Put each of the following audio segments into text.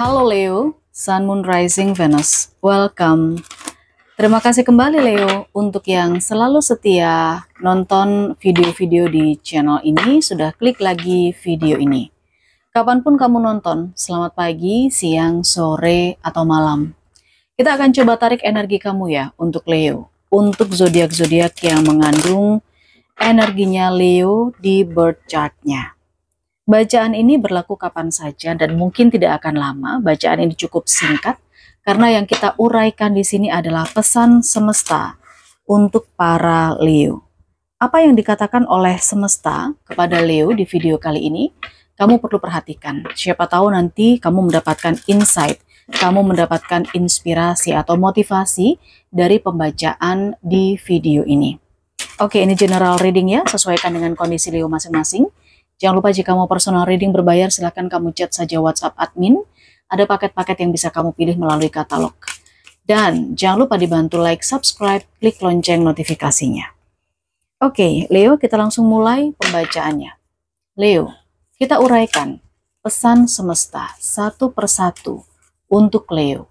Halo Leo, Sun Moon Rising Venus. Welcome. Terima kasih kembali Leo untuk yang selalu setia nonton video-video di channel ini, sudah klik lagi video ini. Kapanpun kamu nonton, selamat pagi, siang, sore, atau malam. Kita akan coba tarik energi kamu ya untuk Leo, untuk zodiak-zodiak yang mengandung energinya Leo di birth chartnya. Bacaan ini berlaku kapan saja dan mungkin tidak akan lama. Bacaan ini cukup singkat karena yang kita uraikan di sini adalah pesan semesta untuk para Leo. Apa yang dikatakan oleh semesta kepada Leo di video kali ini, kamu perlu perhatikan. Siapa tahu nanti kamu mendapatkan insight, kamu mendapatkan inspirasi atau motivasi dari pembacaan di video ini. Oke, ini general reading ya, sesuaikan dengan kondisi Leo masing-masing. Jangan lupa jika mau personal reading berbayar silahkan kamu chat saja WhatsApp admin. Ada paket-paket yang bisa kamu pilih melalui katalog. Dan jangan lupa dibantu like, subscribe, klik lonceng notifikasinya. Oke, Leo kita langsung mulai pembacaannya. Leo, kita uraikan pesan semesta satu persatu untuk Leo.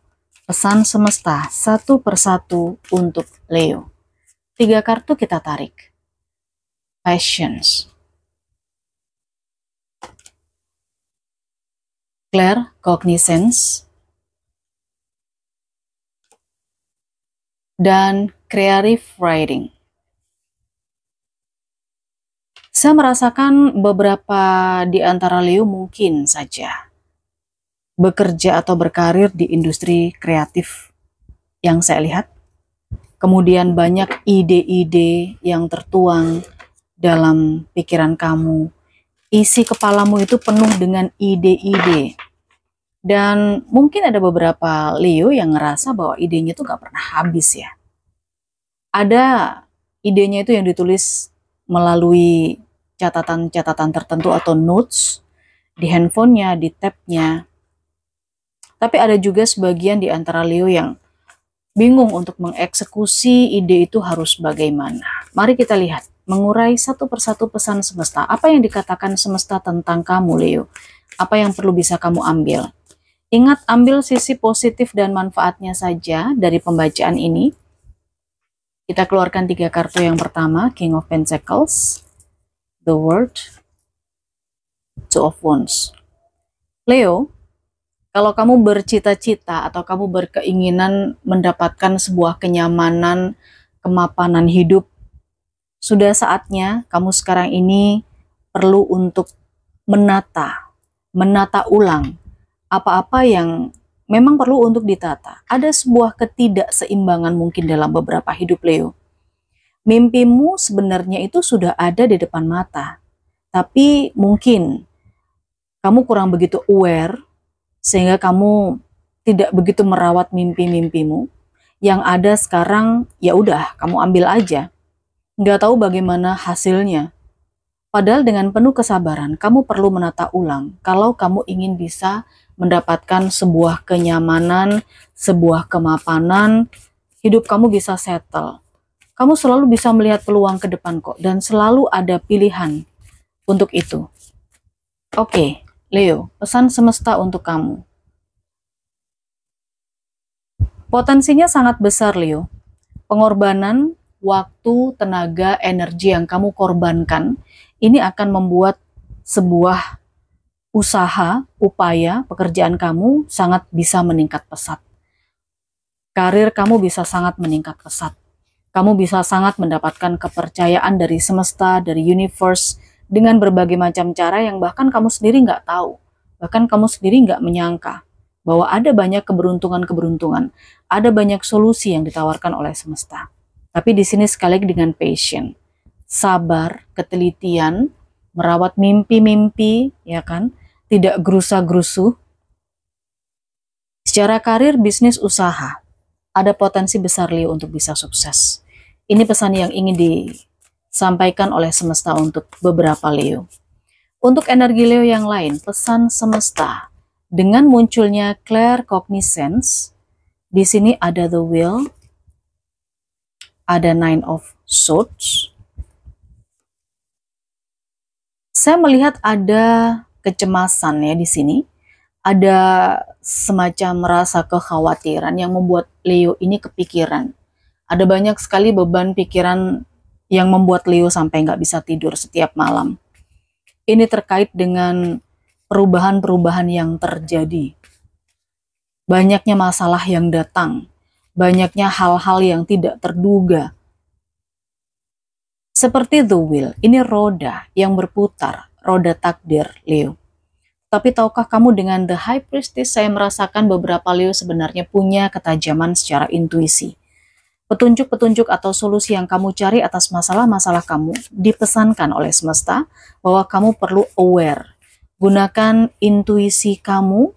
Pesan semesta satu persatu untuk Leo. Tiga kartu kita tarik. Passions. Clear, Cognizance, dan creative writing. Saya merasakan beberapa di antara Leo mungkin saja bekerja atau berkarir di industri kreatif yang saya lihat. Kemudian banyak ide-ide yang tertuang dalam pikiran kamu. Isi kepalamu itu penuh dengan ide-ide dan mungkin ada beberapa Leo yang ngerasa bahwa idenya itu gak pernah habis ya. Ada idenya itu yang ditulis melalui catatan-catatan tertentu atau notes di handphonenya, di tabnya. Tapi ada juga sebagian di antara Leo yang bingung untuk mengeksekusi ide itu harus bagaimana. Mari kita lihat, mengurai satu persatu pesan semesta. Apa yang dikatakan semesta tentang kamu, Leo? Apa yang perlu bisa kamu ambil? Ingat ambil sisi positif dan manfaatnya saja dari pembacaan ini. Kita keluarkan tiga kartu yang pertama, King of Pentacles, The World, Two of Wands. Leo, kalau kamu bercita-cita atau kamu berkeinginan mendapatkan sebuah kenyamanan, kemapanan hidup, sudah saatnya kamu sekarang ini perlu untuk menata, menata ulang apa-apa yang memang perlu untuk ditata. Ada sebuah ketidakseimbangan mungkin dalam beberapa hidup Leo. Mimpimu sebenarnya itu sudah ada di depan mata, tapi mungkin kamu kurang begitu aware sehingga kamu tidak begitu merawat mimpi-mimpimu. Yang ada sekarang ya udah kamu ambil aja. Nggak tahu bagaimana hasilnya. Padahal dengan penuh kesabaran, kamu perlu menata ulang kalau kamu ingin bisa mendapatkan sebuah kenyamanan, sebuah kemapanan, hidup kamu bisa settle. Kamu selalu bisa melihat peluang ke depan kok dan selalu ada pilihan untuk itu. Oke, Leo, pesan semesta untuk kamu. Potensinya sangat besar, Leo. Pengorbanan, waktu, tenaga, energi yang kamu korbankan ini akan membuat sebuah usaha, upaya, pekerjaan kamu sangat bisa meningkat pesat. Karir kamu bisa sangat meningkat pesat. Kamu bisa sangat mendapatkan kepercayaan dari semesta, dari universe, dengan berbagai macam cara yang bahkan kamu sendiri nggak tahu. Bahkan kamu sendiri nggak menyangka bahwa ada banyak keberuntungan-keberuntungan, ada banyak solusi yang ditawarkan oleh semesta. Tapi di sini sekali lagi dengan passion, sabar, ketelitian, merawat mimpi-mimpi, ya kan? tidak gerusa-gerusu. Secara karir, bisnis, usaha, ada potensi besar Leo untuk bisa sukses. Ini pesan yang ingin disampaikan oleh semesta untuk beberapa Leo. Untuk energi Leo yang lain, pesan semesta dengan munculnya clear cognizance, di sini ada the will, ada nine of swords. Saya melihat ada kecemasan ya di sini. Ada semacam merasa kekhawatiran yang membuat Leo ini kepikiran. Ada banyak sekali beban pikiran yang membuat Leo sampai nggak bisa tidur setiap malam. Ini terkait dengan perubahan-perubahan yang terjadi. Banyaknya masalah yang datang, banyaknya hal-hal yang tidak terduga. Seperti the wheel, ini roda yang berputar roda takdir, Leo. Tapi tahukah kamu dengan The High Priestess saya merasakan beberapa Leo sebenarnya punya ketajaman secara intuisi. Petunjuk-petunjuk atau solusi yang kamu cari atas masalah-masalah kamu dipesankan oleh semesta bahwa kamu perlu aware. Gunakan intuisi kamu,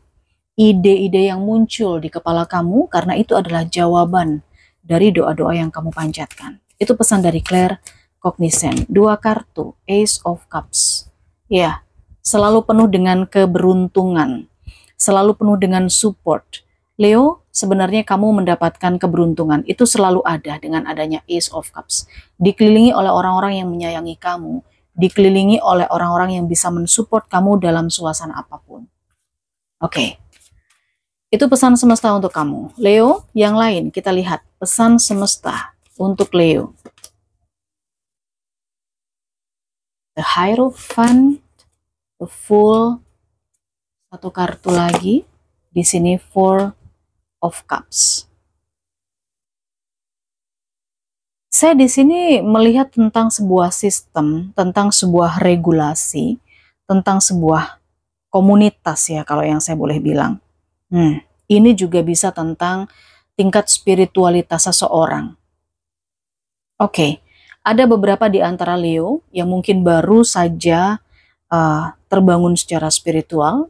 ide-ide yang muncul di kepala kamu karena itu adalah jawaban dari doa-doa yang kamu panjatkan. Itu pesan dari Claire Cognizant. Dua kartu Ace of Cups ya selalu penuh dengan keberuntungan, selalu penuh dengan support. Leo, sebenarnya kamu mendapatkan keberuntungan itu selalu ada dengan adanya Ace of Cups. Dikelilingi oleh orang-orang yang menyayangi kamu, dikelilingi oleh orang-orang yang bisa mensupport kamu dalam suasana apapun. Oke. Okay. Itu pesan semesta untuk kamu. Leo, yang lain kita lihat pesan semesta untuk Leo. The Hierophant full satu kartu lagi di sini four of cups saya di sini melihat tentang sebuah sistem tentang sebuah regulasi tentang sebuah komunitas ya kalau yang saya boleh bilang hmm, ini juga bisa tentang tingkat spiritualitas seseorang oke okay. ada beberapa di antara Leo yang mungkin baru saja uh, terbangun secara spiritual,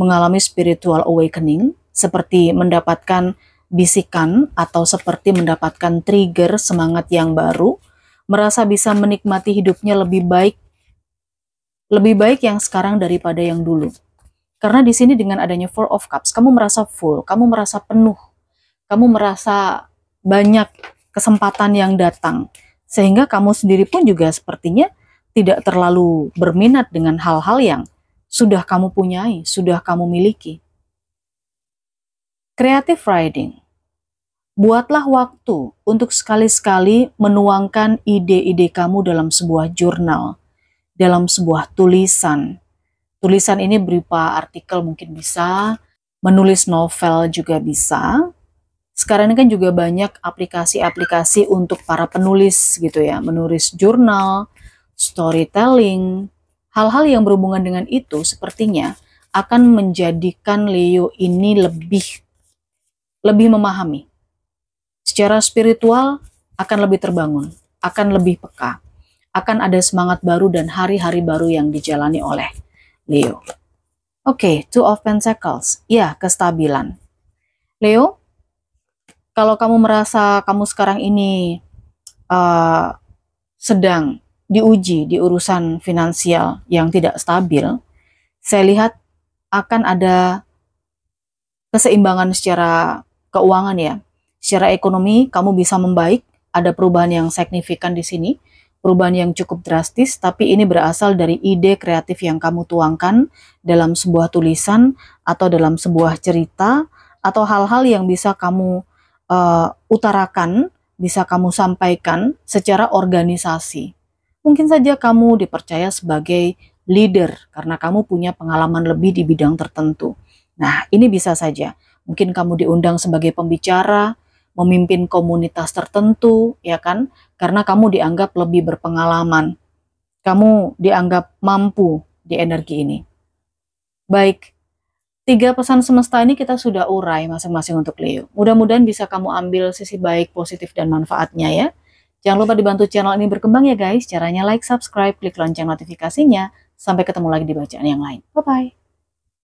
mengalami spiritual awakening, seperti mendapatkan bisikan atau seperti mendapatkan trigger semangat yang baru, merasa bisa menikmati hidupnya lebih baik, lebih baik yang sekarang daripada yang dulu. Karena di sini dengan adanya Four of Cups, kamu merasa full, kamu merasa penuh, kamu merasa banyak kesempatan yang datang. Sehingga kamu sendiri pun juga sepertinya tidak terlalu berminat dengan hal-hal yang sudah kamu punyai, sudah kamu miliki. Creative writing. Buatlah waktu untuk sekali-sekali menuangkan ide-ide kamu dalam sebuah jurnal, dalam sebuah tulisan. Tulisan ini berupa artikel mungkin bisa, menulis novel juga bisa. Sekarang ini kan juga banyak aplikasi-aplikasi untuk para penulis gitu ya, menulis jurnal, storytelling, hal-hal yang berhubungan dengan itu sepertinya akan menjadikan Leo ini lebih lebih memahami. Secara spiritual akan lebih terbangun, akan lebih peka, akan ada semangat baru dan hari-hari baru yang dijalani oleh Leo. Oke, okay, Two of Pentacles. Ya, kestabilan. Leo, kalau kamu merasa kamu sekarang ini uh, sedang diuji di urusan finansial yang tidak stabil, saya lihat akan ada keseimbangan secara keuangan ya. Secara ekonomi kamu bisa membaik, ada perubahan yang signifikan di sini, perubahan yang cukup drastis, tapi ini berasal dari ide kreatif yang kamu tuangkan dalam sebuah tulisan atau dalam sebuah cerita atau hal-hal yang bisa kamu uh, utarakan, bisa kamu sampaikan secara organisasi. Mungkin saja kamu dipercaya sebagai leader karena kamu punya pengalaman lebih di bidang tertentu. Nah, ini bisa saja. Mungkin kamu diundang sebagai pembicara, memimpin komunitas tertentu, ya kan? Karena kamu dianggap lebih berpengalaman. Kamu dianggap mampu di energi ini. Baik, tiga pesan semesta ini kita sudah urai masing-masing untuk Leo. Mudah-mudahan bisa kamu ambil sisi baik, positif, dan manfaatnya ya. Jangan lupa dibantu channel ini berkembang ya guys. Caranya like, subscribe, klik lonceng notifikasinya. Sampai ketemu lagi di bacaan yang lain. Bye-bye.